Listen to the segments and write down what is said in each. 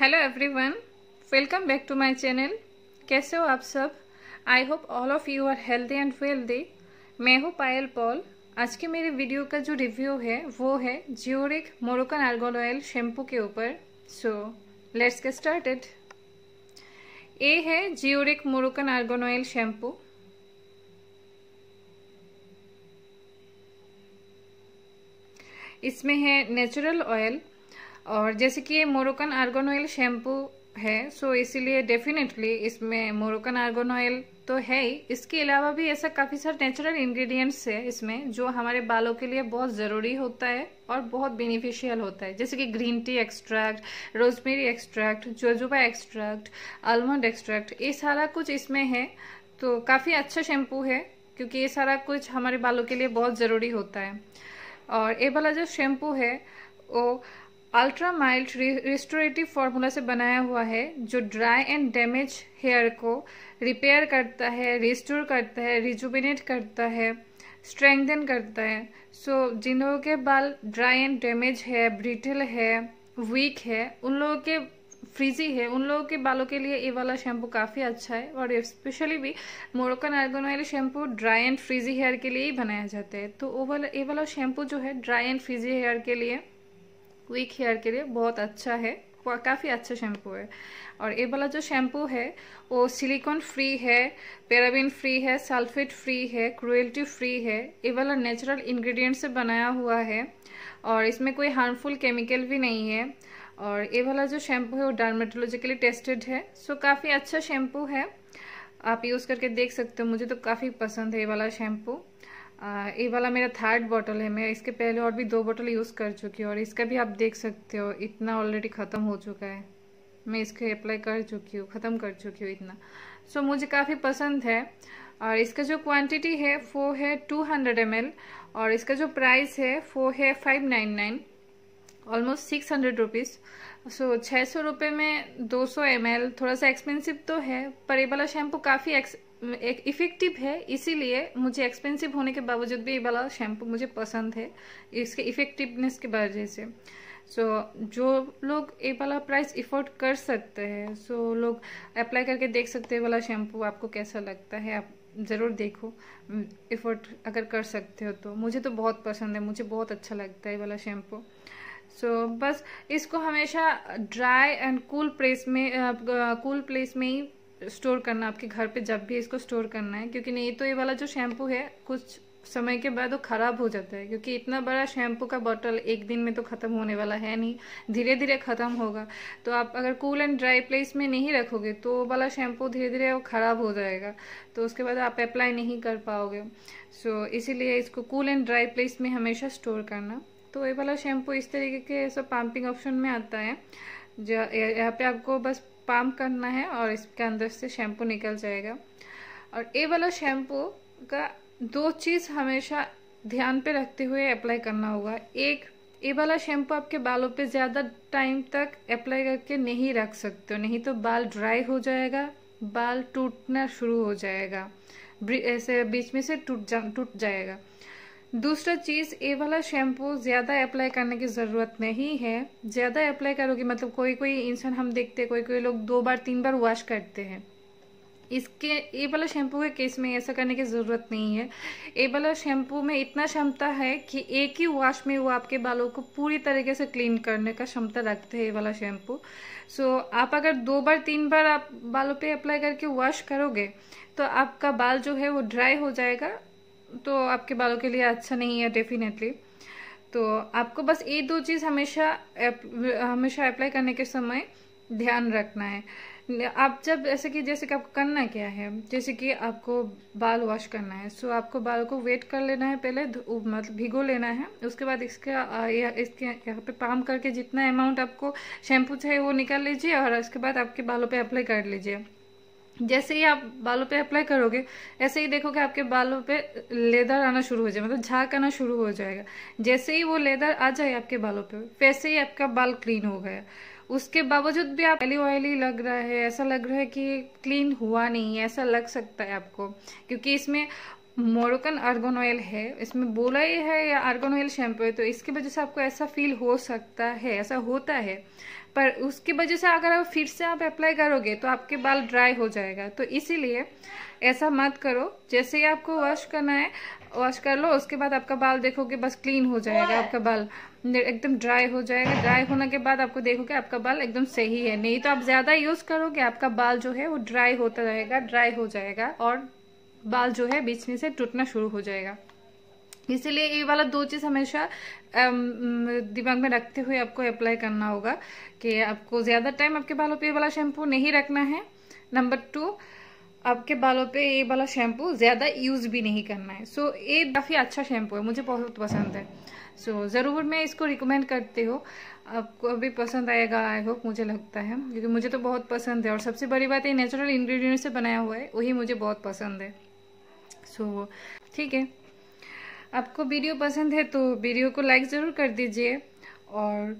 hello everyone welcome back to my channel कैसे हो आप सब I hope all of you are healthy and wealthy मैं हूँ पायल पॉल आज के मेरे वीडियो का जो रिव्यू है वो है जियोरिक मोरोकन आर्गोल ऑयल शैम्पू के ऊपर सो लेट्स गेट स्टार्टेड ए है जियोरिक मोरोकन आर्गोन ऑयल शैम्पू इसमें है नेचुरल ऑयल और जैसे कि ये मोरोकन आर्गन ऑयल शैम्पू है सो इसीलिए डेफिनेटली इसमें मोरोकन आर्गन ऑयल तो है ही इसके अलावा भी ऐसा काफ़ी सारे नेचुरल इंग्रेडिएंट्स है इसमें जो हमारे बालों के लिए बहुत ज़रूरी होता है और बहुत बेनिफिशियल होता है जैसे कि green tea extract rosemary extract jojoba extract almond extract ये सारा कुछ इसमें है तो काफ़ी अच्छा शैम्पू है क्योंकि ये सारा कुछ हमारे बालों के लिए बहुत ज़रूरी होता है और ये वाला जो शैम्पू है वो अल्ट्रा माइल्ड रिस्टोरेटिव फार्मूला से बनाया हुआ है जो ड्राई एंड डैमेज हेयर को रिपेयर करता है रिस्टोर करता है रिजुबिनेट करता है स्ट्रेंथन करता है सो so, जिन लोगों के बाल ड्राई एंड डैमेज है ब्रिटल है वीक है उन लोगों के फ्रीजी है उन लोगों के बालों के लिए ये वाला शैम्पू काफ़ी अच्छा है और स्पेशली भी मोरकन आर्गन वाले shampoo dry and frizzy hair के लिए ही बनाया जाता है तो वाला ये वाला शैम्पू जो है ड्राई एंड फ्रीजी हेयर के लिए वीक हेयर के लिए बहुत अच्छा है काफ़ी अच्छा शैम्पू है और ये वाला जो शैम्पू है वो सिलिकॉन फ्री है पेराबिन फ्री है सल्फेट फ्री है क्रुएल्टी फ्री है ये वाला नेचुरल इंग्रेडिएंट से बनाया हुआ है और इसमें कोई हार्मफुल केमिकल भी नहीं है और ये वाला जो शैम्पू है वो डार्मेटोलॉजिकली टेस्टेड है सो काफ़ी अच्छा शैम्पू है आप यूज़ करके देख सकते हो मुझे तो काफ़ी पसंद है ये वाला शैम्पू ये वाला मेरा थर्ड बॉटल है मैं इसके पहले और भी दो बॉटल यूज़ कर चुकी हूँ और इसका भी आप देख सकते हो इतना ऑलरेडी ख़त्म हो चुका है मैं इसके अप्लाई कर चुकी हूँ ख़त्म कर चुकी हूँ इतना सो so, मुझे काफ़ी पसंद है और इसका जो क्वांटिटी है वो है 200 हंड्रेड और इसका जो प्राइस है वो है 599 almost six hundred rupees so छः सौ रुपये में 200 सौ थोड़ा सा एक्सपेंसिव तो है पर ये वाला शैम्पू काफ़ी एक इफेक्टिव है इसीलिए मुझे एक्सपेंसिव होने के बावजूद भी ये वाला शैम्पू मुझे पसंद है इसके इफेक्टिवनेस की वजह से सो so, जो लोग ये वाला प्राइस इफोर्ड कर सकते हैं सो so, लोग अप्लाई करके देख सकते हैं वाला शैम्पू आपको कैसा लगता है आप ज़रूर देखो इफोर्ड अगर कर सकते हो तो मुझे तो बहुत पसंद है मुझे बहुत अच्छा लगता है ये वाला शैम्पू सो so, बस इसको हमेशा ड्राई एंड कूल प्लेस में कूल प्लेस में ही स्टोर करना आपके घर पे जब भी इसको स्टोर करना है क्योंकि नहीं तो ये वाला जो शैम्पू है कुछ समय के बाद वो खराब हो जाता है क्योंकि इतना बड़ा शैम्पू का बॉटल एक दिन में तो ख़त्म होने वाला है नहीं धीरे धीरे ख़त्म होगा तो आप अगर कूल एंड ड्राई प्लेस में नहीं रखोगे तो वो वाला शैम्पू धीरे धीरे वो ख़राब हो जाएगा तो उसके बाद आप अप्लाई नहीं कर पाओगे सो इसीलिए इसको कूल एंड ड्राई प्लेस में हमेशा स्टोर करना तो ये वाला शैम्पू इस तरीके के सब पंपिंग ऑप्शन में आता है यहाँ पे आपको बस पाम करना है और इसके अंदर से शैम्पू निकल जाएगा और ये वाला शैम्पू का दो चीज़ हमेशा ध्यान पे रखते हुए अप्लाई करना होगा एक ये वाला शैम्पू आपके बालों पे ज़्यादा टाइम तक अप्लाई करके नहीं रख सकते हो नहीं तो बाल ड्राई हो जाएगा बाल टूटना शुरू हो जाएगा ऐसे बीच में से टूट जा टूट जाएगा दूसरा चीज़ ये वाला शैम्पू ज़्यादा अप्लाई करने की ज़रूरत नहीं है ज़्यादा अप्लाई करोगे मतलब कोई कोई इंसान हम देखते हैं कोई कोई लोग दो बार तीन बार वॉश करते हैं इसके ये वाला शैम्पू के केस में ऐसा करने की ज़रूरत नहीं है ये वाला शैम्पू में इतना क्षमता है कि एक ही वॉश में वो आपके बालों को पूरी तरीके से क्लीन करने का क्षमता रखते हैं ये वाला शैम्पू सो आप अगर दो बार तीन बार आप बालों पे अप्लाई करके वॉश करोगे तो आपका बाल जो है वो ड्राई हो जाएगा तो आपके बालों के लिए अच्छा नहीं है डेफिनेटली तो आपको बस ये दो चीज़ हमेशा एप, हमेशा अप्लाई करने के समय ध्यान रखना है आप जब ऐसे कि जैसे कि आपको करना क्या है जैसे कि आपको बाल वॉश करना है सो आपको बाल को वेट कर लेना है पहले मतलब भिगो लेना है उसके बाद इसका या इसके यहाँ पे पाम करके जितना अमाउंट आपको शैम्पू चाहिए वो निकाल लीजिए और उसके बाद आपके बालों पे अप्लाई कर लीजिए जैसे ही आप बालों पे अप्लाई करोगे ऐसे ही देखोगे आपके बालों पे लेदर आना शुरू हो जाए मतलब झाक आना शुरू हो जाएगा जैसे ही वो लेदर आ जाए आपके बालों पे वैसे ही आपका बाल क्लीन हो गया उसके बावजूद भी आप ऑयली ऑयली लग रहा है ऐसा लग रहा है कि क्लीन हुआ नहीं है ऐसा लग सकता है आपको क्योंकि इसमें मोरकन आर्गन ऑयल है इसमें बोला ही है या आर्गन ऑयल शैम्पू है तो इसकी वजह से आपको ऐसा फील हो सकता है ऐसा होता है पर उसकी वजह से अगर आप फिर से आप अप्लाई करोगे तो आपके बाल ड्राई हो जाएगा तो इसीलिए ऐसा मत करो जैसे ही आपको वॉश करना है वॉश कर लो उसके बाद आपका बाल देखोगे बस क्लीन हो जाएगा आपका बाल एकदम ड्राई हो जाएगा ड्राई होने के बाद आपको देखोगे आपका बाल एकदम सही है नहीं तो आप ज़्यादा यूज़ करोगे आपका बाल जो है वो ड्राई होता रहेगा ड्राई हो जाएगा और बाल जो है बीच में से टूटना शुरू हो जाएगा इसीलिए ये वाला दो चीज़ हमेशा दिमाग में रखते हुए आपको अप्लाई करना होगा कि आपको ज़्यादा टाइम आपके बालों पे ये वाला शैम्पू नहीं रखना है नंबर टू आपके बालों पे ये वाला शैम्पू ज़्यादा यूज़ भी नहीं करना है सो so, ये काफ़ी अच्छा शैम्पू है मुझे बहुत पसंद है सो so, ज़रूर मैं इसको रिकमेंड करती हूँ आपको अभी पसंद आएगा आई होप मुझे लगता है क्योंकि मुझे तो बहुत पसंद है और सबसे बड़ी बात ये नेचुरल इन्ग्रीडियंट से बनाया हुआ है वही मुझे बहुत पसंद है सो so, ठीक है आपको वीडियो पसंद है तो वीडियो को लाइक ज़रूर कर दीजिए और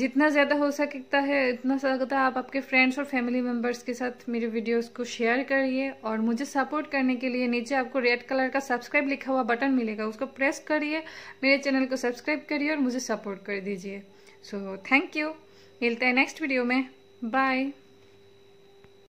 जितना ज़्यादा हो सकता है उतना ज़्यादा आप आपके फ्रेंड्स और फैमिली मेम्बर्स के साथ मेरे वीडियोस को शेयर करिए और मुझे सपोर्ट करने के लिए नीचे आपको रेड कलर का सब्सक्राइब लिखा हुआ बटन मिलेगा उसको प्रेस करिए मेरे चैनल को सब्सक्राइब करिए और मुझे सपोर्ट कर दीजिए सो थैंक यू मिलते हैं नेक्स्ट वीडियो में बाय